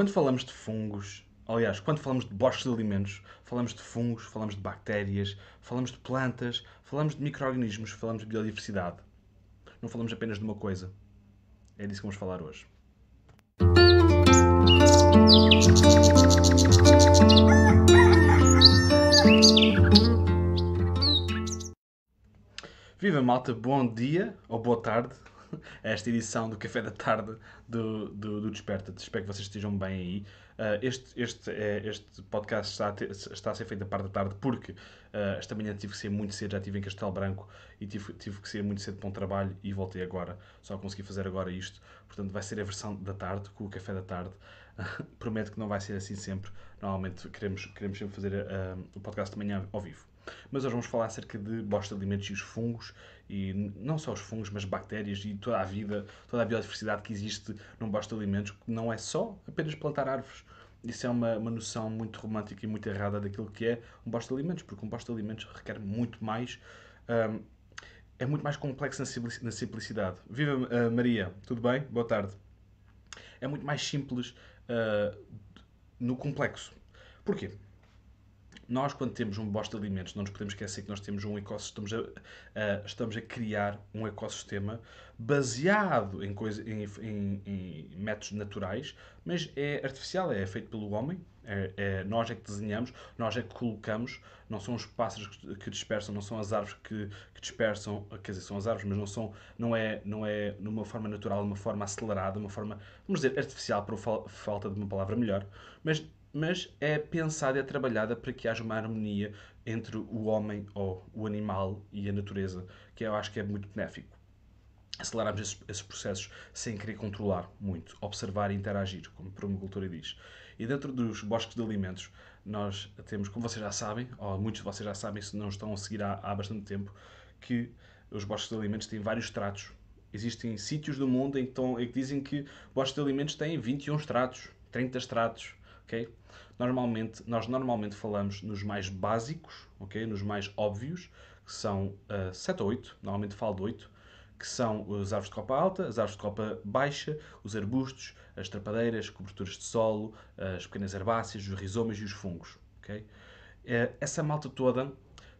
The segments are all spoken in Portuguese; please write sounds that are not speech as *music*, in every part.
Quando falamos de fungos, aliás, quando falamos de bosques de alimentos, falamos de fungos, falamos de bactérias, falamos de plantas, falamos de micro-organismos, falamos de biodiversidade. Não falamos apenas de uma coisa. É disso que vamos falar hoje. Viva malta, bom dia ou boa tarde, *laughs* esta edição do Café da Tarde do, do, do Desperta-te. Espero que vocês estejam bem aí. Uh, este, este, é, este podcast está a, ter, está a ser feito a parte da tarde porque uh, esta manhã tive que ser muito cedo, já estive em Castelo Branco e tive, tive que ser muito cedo para um trabalho e voltei agora. Só consegui fazer agora isto. Portanto, vai ser a versão da tarde, com o Café da Tarde. *laughs* prometo que não vai ser assim sempre. Normalmente queremos, queremos sempre fazer ah, o podcast de manhã ao vivo. Mas hoje vamos falar acerca de bosta de alimentos e os fungos, e não só os fungos, mas bactérias e toda a vida, toda a biodiversidade que existe num bosta de alimentos, que não é só apenas plantar árvores. Isso é uma, uma noção muito romântica e muito errada daquilo que é um bosta de alimentos, porque um bosta de alimentos requer muito mais. Hum, é muito mais complexo na simplicidade. Viva uh, Maria, tudo bem? Boa tarde. É muito mais simples uh, no complexo. Porquê? nós, quando temos um bosta de alimentos, não nos podemos esquecer que nós temos um ecossistema, estamos a, estamos a criar um ecossistema baseado em, coisa, em, em, em métodos naturais, mas é artificial, é feito pelo homem, é, é, nós é que desenhamos, nós é que colocamos, não são os pássaros que, dispersam, não são as árvores que, que, dispersam, quer dizer, são as árvores, mas não são, não é, não é numa forma natural, numa uma forma acelerada, uma forma, vamos dizer, artificial, por falta de uma palavra melhor, mas, mas é pensada, e é trabalhada para que haja uma harmonia entre o homem ou o animal e a natureza, que eu acho que é muito benéfico acelerarmos esses, esses, processos sem querer controlar muito, observar e interagir, como a permacultura diz. E dentro dos bosques de alimentos, nós temos, como vocês já sabem, ou muitos de vocês já sabem, se não estão a seguir há, há bastante tempo, que os bosques de alimentos têm vários estratos. Existem sítios do mundo em que, estão, em que dizem que bosques de alimentos têm 21 estratos, 30 estratos, ok? Normalmente, nós normalmente falamos nos mais básicos, ok? Nos mais óbvios, que são uh, ah, 7 ou 8, normalmente falo de 8, que são as árvores de copa alta, as árvores de copa baixa, os arbustos, as trapadeiras, coberturas de solo, as pequenas herbáceas, os rizomas e os fungos. Okay? Eh, essa malta toda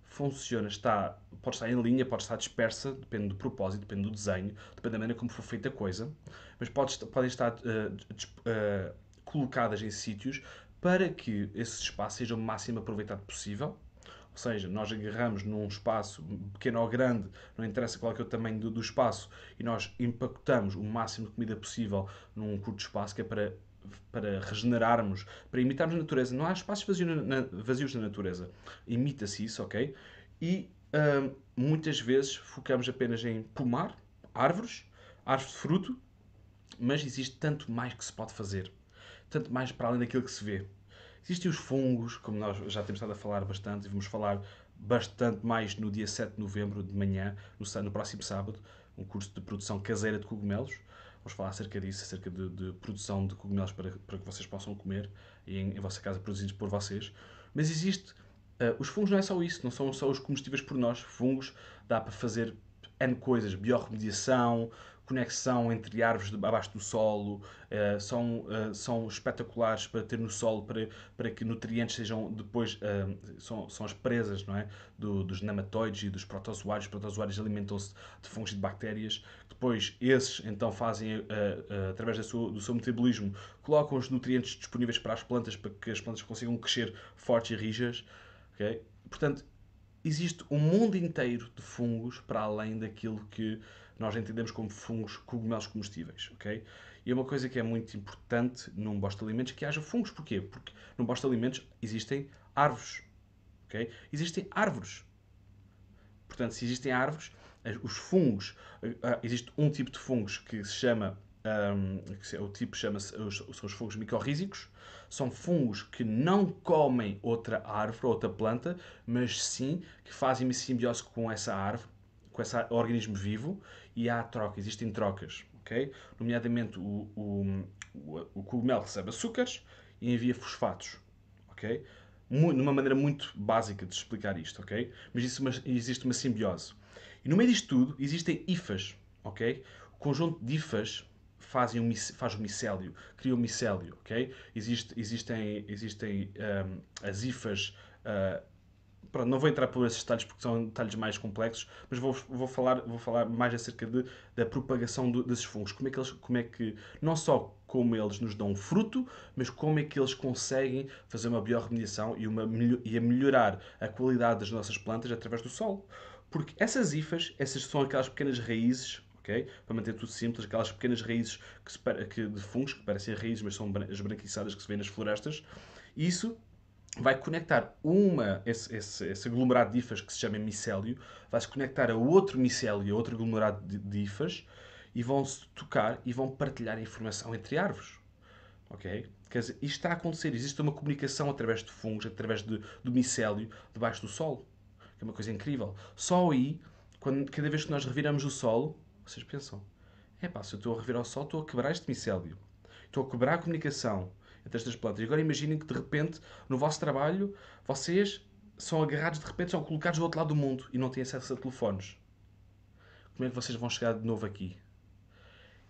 funciona, está, pode estar em linha, pode estar dispersa, depende do propósito, depende do desenho, depende da maneira como for feita a coisa, mas podem pode estar uh, uh, colocadas em sítios para que esse espaço seja o máximo aproveitado possível seja, nós agarramos num espaço pequeno ou grande, não interessa qual é o tamanho do, do espaço, e nós empacotamos o máximo de comida possível num curto espaço, que é para para regenerarmos, para imitarmos a natureza. Não há espaços vazios na, vazios na natureza. Imita-se isso, ok? E hum, muitas vezes focamos apenas em pomar, árvores, árvores de fruto, mas existe tanto mais que se pode fazer. Tanto mais para além daquilo que se vê. Existem os fungos, como nós já temos estado a falar bastante, e vamos falar bastante mais no dia 7 de novembro de manhã, no, no próximo sábado, um curso de produção caseira de cogumelos. Vamos falar acerca disso, acerca de, de produção de cogumelos para, para que vocês possam comer em, em vossa casa, produzidos por vocês. Mas existe. Uh, os fungos não é só isso, não são só os comestíveis por nós. Fungos dá para fazer N coisas, biorremediação, conexão entre árvores abaixo do solo, uh, são, uh, são espetaculares para ter no solo, para, para que nutrientes sejam depois, uh, são, são as presas não é? Do, dos nematoides e dos protozoários, os protozoários alimentam-se de fungos e de bactérias, depois esses então fazem, através do seu metabolismo, colocam os nutrientes disponíveis para as plantas, para que as plantas consigam crescer fortes e rijas, okay? portanto, existe um mundo inteiro de fungos para além daquilo que nós entendemos como fungos, cogumelos comestíveis, ok? E é uma coisa que é muito importante num bosta de alimentos que haja fungos. Porquê? Porque num bosta de alimentos existem árvores, ok? Existem árvores. Portanto, se existem árvores, eh, os fungos, eh, ah, existe um tipo de fungos que se chama um, o tipo chama-se os, são os fungos micorrízicos, são fungos que não comem outra árvore, outra planta, mas sim que fazem simbiose com essa árvore com esse organismo vivo e há troca, existem trocas, ok? Nomeadamente o, o, o cogumelo recebe açúcares e envia fosfatos, ok? Numa maneira muito básica de explicar isto, ok? Mas isso é uma, existe uma simbiose. E no meio disto tudo existem hifas, ok? O conjunto de hifas fazem um, faz o um micélio, cria o um micélio, ok? Existe, existem existem um, as hifas uh, Pronto, não vou entrar por esses detalhes porque são detalhes mais complexos, mas vou, vou, falar, vou falar mais acerca de, da propagação do, desses fungos. Como é, que eles, como é que, não só como eles nos dão fruto, mas como é que eles conseguem fazer uma biorremediação e, uma, e a melhorar a qualidade das nossas plantas através do solo. Porque essas hifas, essas são aquelas pequenas raízes, ok? Para manter tudo simples, aquelas pequenas raízes que, se, que de fungos, que parecem raízes, mas são as branquiçadas que se vê nas florestas. Isso vai conectar uma, esse, esse, esse aglomerado de difas que se chama micélio, vai-se conectar a outro micélio, a outro aglomerado de, de e vão-se tocar e vão partilhar a informação entre árvores. Ok? Quer dizer, isto está a acontecer. Existe uma comunicação através de fungos, através de, do micélio, debaixo do solo. Que é uma coisa incrível. Só aí, quando, cada vez que nós reviramos o solo, vocês pensam: é pá, se eu estou a revirar o solo, estou a quebrar este micélio. Estou a quebrar a comunicação entre estas plantas. agora imaginem que de repente, no vosso trabalho, vocês são agarrados, de repente são colocados do outro lado do mundo e não têm acesso a telefones. Como é que vocês vão chegar de novo aqui?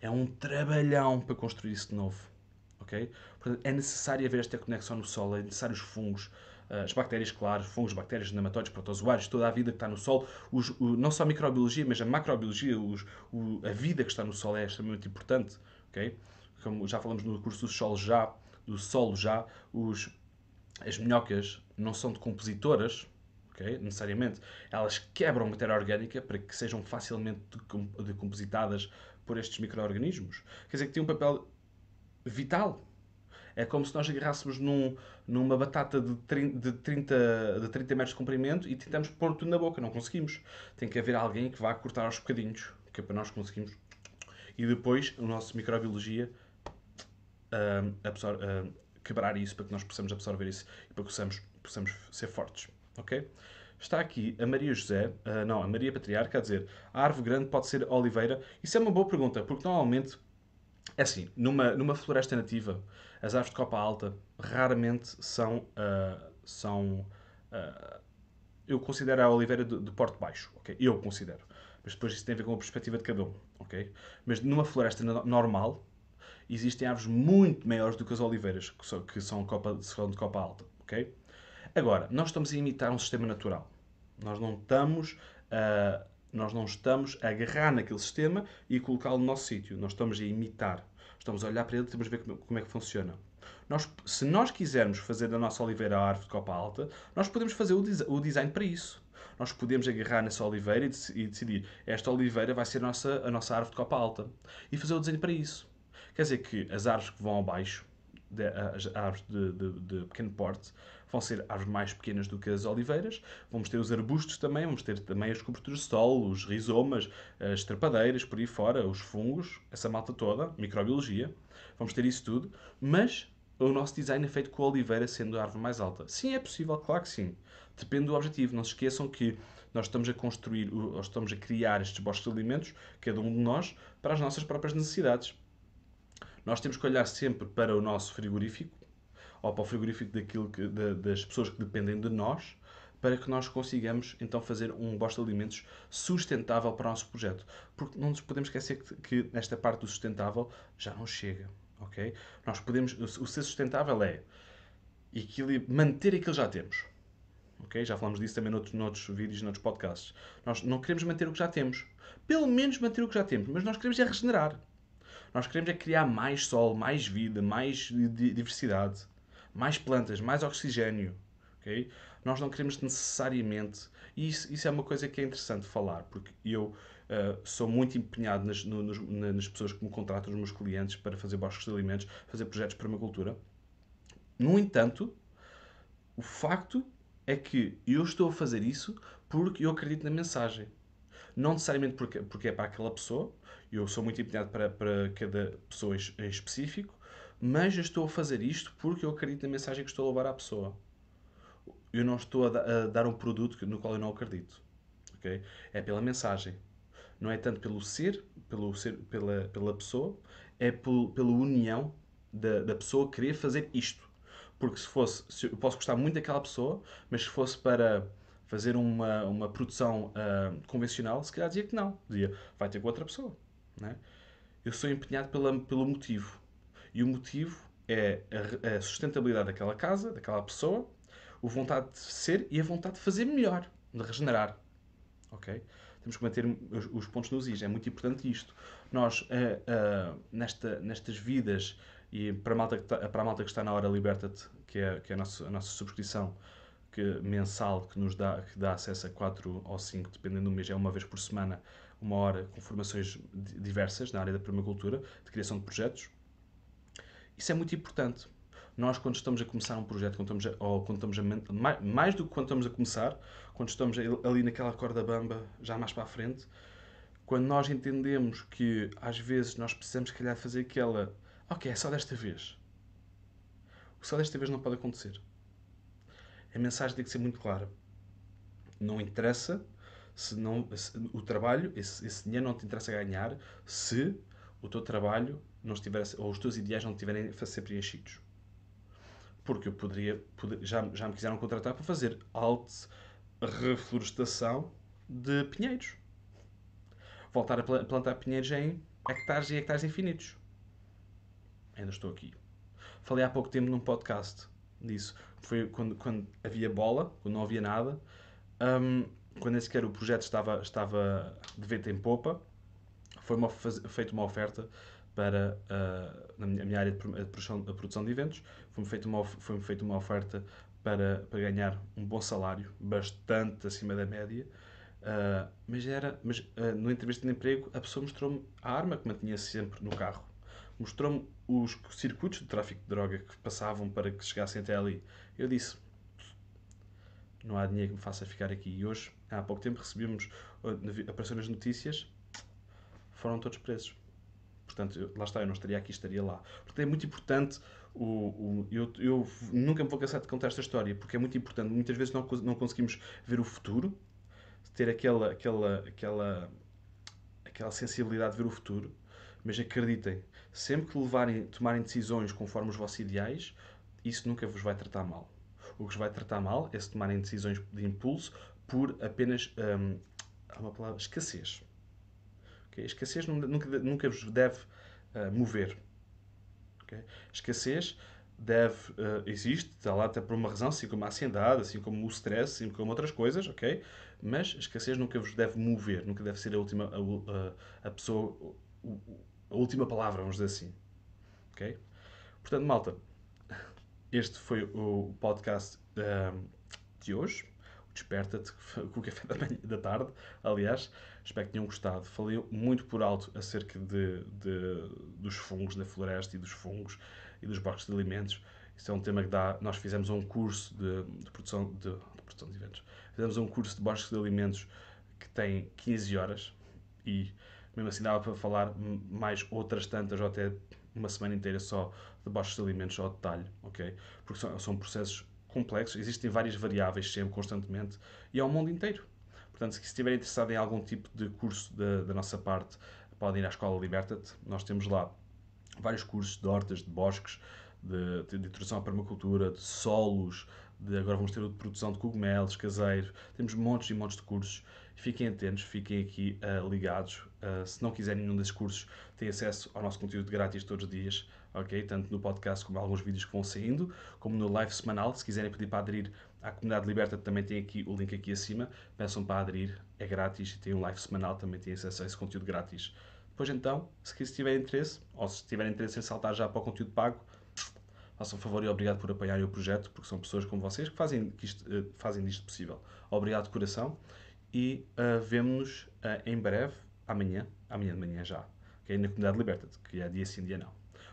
É um trabalhão para construir isso de novo. Okay? Portanto, é necessário haver esta conexão no solo, é necessário os fungos, ah, as bactérias, claro, fungos, bactérias, nematóides, protozoários, toda a vida que está no solo, os, o, não só a microbiologia, mas a macrobiologia, os, o, a vida que está no solo é extremamente importante, ok? Como já falamos no curso dos solos já, do solo já, os, as minhocas não são decompositoras, okay, necessariamente. Elas quebram matéria orgânica para que sejam facilmente decompositadas por estes micro-organismos. Quer dizer que têm um papel vital. É como se nós agarrássemos num, numa batata de 30, de, 30, de 30 metros de comprimento e tentamos pôr tudo na boca. Não conseguimos. Tem que haver alguém que vá cortar aos bocadinhos, que é para nós conseguimos E depois, a nossa microbiologia uh, quebrar isso, para que nós possamos absorver isso e para que possamos, possamos ser fortes. Ok? Está aqui a Maria José, uh, não, a Maria Patriarca, a dizer: a árvore grande pode ser oliveira? Isso é uma boa pergunta, porque normalmente, é assim, numa, numa floresta nativa, as árvores de copa alta raramente são. Ah, são ah, eu considero a oliveira de, de porte baixo, ok? Eu considero mas depois isso tem a ver com a perspectiva de cada um, ok? Mas numa floresta normal, existem árvores muito maiores do que as oliveiras, que são, que são, copa, são de copa alta. Okay? Agora, nós estamos a imitar um sistema natural. Nós não estamos a, nós não estamos a agarrar naquele sistema e colocá-lo no nosso sítio. Nós estamos a imitar. Estamos a olhar para ele e temos a ver como, como é que funciona. Nós, se nós quisermos fazer da nossa oliveira a árvore de copa alta, nós podemos fazer o, des, o design para isso. Nós podemos agarrar nessa oliveira e, dec, e, decidir esta oliveira vai ser a nossa, a nossa árvore de copa alta e fazer o desenho para isso. Quer dizer que as árvores que vão abaixo, de, as árvores de, de, de, pequeno porte, vão ser árvores mais pequenas do que as oliveiras. Vamos ter os arbustos também, vamos ter também as coberturas de sol, os rizomas, as trepadeiras, por aí fora, os fungos, essa malta toda, microbiologia. Vamos ter isso tudo, mas o nosso design é feito com a oliveira sendo a árvore mais alta. Sim, é possível, claro que sim. Depende do objetivo. Não se esqueçam que nós estamos a construir, ou estamos a criar estes bosques de alimentos, cada um de nós, para as nossas próprias necessidades. Nós temos que olhar sempre para o nosso frigorífico ou para o frigorífico daquilo que, de, das pessoas que dependem de nós para que nós consigamos então fazer um bosta de alimentos sustentável para o nosso projeto. Porque não nos podemos esquecer que, que nesta parte do sustentável já não chega, ok? Nós podemos, o, o ser sustentável é manter aquilo que já temos, ok? Já falamos disso também noutros, noutros vídeos, noutros podcasts. Nós não queremos manter o que já temos, pelo menos manter o que já temos, mas nós queremos é regenerar. Nós queremos é criar mais sol, mais vida, mais diversidade, mais plantas, mais oxigênio. Okay? Nós não queremos necessariamente. E isso, isso, é uma coisa que é interessante falar, porque eu uh, sou muito empenhado nas, no, nos, nas pessoas que me contratam, nos meus clientes, para fazer bosques de alimentos, fazer projetos de permacultura. No entanto, o facto é que eu estou a fazer isso porque eu acredito na mensagem não necessariamente porque, porque é para aquela pessoa, eu sou muito empenhado para, para cada pessoa em específico, mas eu estou a fazer isto porque eu acredito na mensagem que estou a levar à pessoa. Eu não estou a, dar um produto no qual eu não acredito. Okay? É pela mensagem. Não é tanto pelo ser, pelo ser pela, pela pessoa, é pelo, pela união da, da pessoa querer fazer isto. Porque se fosse, se eu posso gostar muito daquela pessoa, mas se fosse para fazer uma, uma produção uh, convencional, se calhar dizia que não. Dizia, vai ter com outra pessoa. né Eu sou empenhado pela, pelo motivo. E o motivo é a, a, sustentabilidade daquela casa, daquela pessoa, a vontade de ser e a vontade de fazer melhor, de regenerar. Ok? Temos que manter os, os pontos nos is. É muito importante isto. Nós, uh, uh, nesta, nestas vidas, e para a malta que, tá, para a malta que está na hora, liberta-te, que é, que é a, nosso, a nossa subscrição, que, mensal que nos dá, que dá acesso a 4 ou 5, dependendo do mês, é uma vez por semana, uma hora, com formações diversas na área da permacultura, de criação de projetos. Isso é muito importante. Nós, quando estamos a começar um projeto, quando estamos a, ou quando estamos a, mais, mais do que quando estamos a começar, quando estamos ali naquela corda bamba, já mais para a frente, quando nós entendemos que às vezes nós precisamos, se calhar, fazer aquela, ok, é só desta vez. O só desta vez não pode acontecer a mensagem tem que ser muito clara. Não interessa se não se, o trabalho, esse, esse, dinheiro não te interessa ganhar se o teu trabalho não estiver ou os teus ideais não estiverem a ser preenchidos. Porque eu poderia, poder, já, já me quiseram contratar para fazer alta reflorestação de pinheiros. Voltar a plantar pinheiros em hectares e hectares infinitos. Ainda estou aqui. Falei há pouco tempo num podcast disso. Foi quando, quando havia bola, quando não havia nada, um, quando nem sequer o projeto estava, estava de vento em popa, foi uma, feita uma oferta para uh, na minha, área de produção, de produção de eventos, foi-me feita uma, foi feita uma oferta para, para ganhar um bom salário, bastante acima da média, uh, mas era, mas uh, ah, no entrevista de emprego a pessoa mostrou-me a arma que mantinha sempre no carro mostrou-me os circuitos de tráfico de droga que passavam para que chegassem até ali. Eu disse: Não há dinheiro que me faça ficar aqui. E hoje, há pouco tempo, recebemos, uh, apareceu nas notícias, foram todos presos. Portanto, eu, lá está, eu não estaria aqui, estaria lá. Porque é muito importante. O, o eu, eu, nunca me vou cansar de contar esta história, porque é muito importante. Muitas vezes não, não conseguimos ver o futuro, ter aquela, aquela, aquela, aquela sensibilidade de ver o futuro, mas acreditem, sempre que levarem, tomarem decisões conforme os vossos ideais, isso nunca vos vai tratar mal. O que vos vai tratar mal é se tomarem decisões de impulso por apenas hum, há uma palavra escassez. Okay? Escassez nunca, nunca vos deve uh, mover. Okay? Escassez deve uh, existe, está lá até por uma razão, assim como a ansiedade, assim como o stress, assim como outras coisas, ok? Mas escassez nunca vos deve mover, nunca deve ser a última a, a, a pessoa a última palavra, vamos dizer assim. Ok? Portanto, malta, este foi o podcast um, ehm, de hoje. Desperta-te com *laughs* o café da, manhã, da tarde, aliás. Espero que tenham gostado. Falei muito por alto acerca de, de, dos fungos na floresta e dos fungos e dos barcos de alimentos. Isso é um tema que dá. Nós fizemos um curso de, de produção, de, de, produção de eventos. Fizemos um curso de barcos de alimentos que tem 15 horas e mesmo assim dava para falar mais outras tantas ou até uma semana inteira só de baixos alimentos ao detalhe, ok? Porque são, são processos complexos, existem várias variáveis sempre, constantemente, e ao é mundo inteiro. Portanto, se estiverem interessados em algum tipo de curso da, da nossa parte, podem ir à Escola Liberta-te. Nós temos lá vários cursos de hortas, de bosques, de, de, de introdução à permacultura, de solos, de agora vamos ter o de produção de cogumelos caseiros, temos montes e montes de cursos. Fiquem atentos, fiquem aqui uh, ligados. Uh, se não quiserem nenhum desses cursos, têm acesso ao nosso conteúdo grátis todos os dias, ok? Tanto no podcast como alguns vídeos que vão saindo, como no live semanal. Se quiserem pedir para aderir à comunidade liberta, também tem aqui o link aqui acima. Peçam para aderir, é grátis e tem um live semanal, também tem acesso a esse conteúdo grátis. Depois então, se tiver interesse, ou se tiver interesse em saltar já para o conteúdo pago, Façam favor e obrigado por apoiarem o projeto, porque são pessoas como vocês que fazem, que isto, uh, fazem disto possível. Obrigado de coração e uh, vemo-nos uh, em breve, amanhã, amanhã de manhã já, que na comunidade liberta que é dia sim, dia não.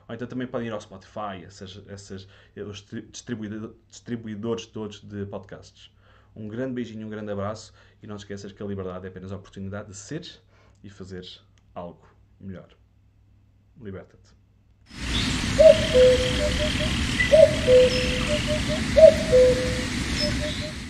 Ou então também podem ir ao Spotify, essas, essas, os distribuidor, distribuidores todos de podcasts. Um grande beijinho, um grande abraço e não esqueças que a liberdade é apenas a oportunidade de seres e fazeres algo melhor. Liberta-te. Thank you.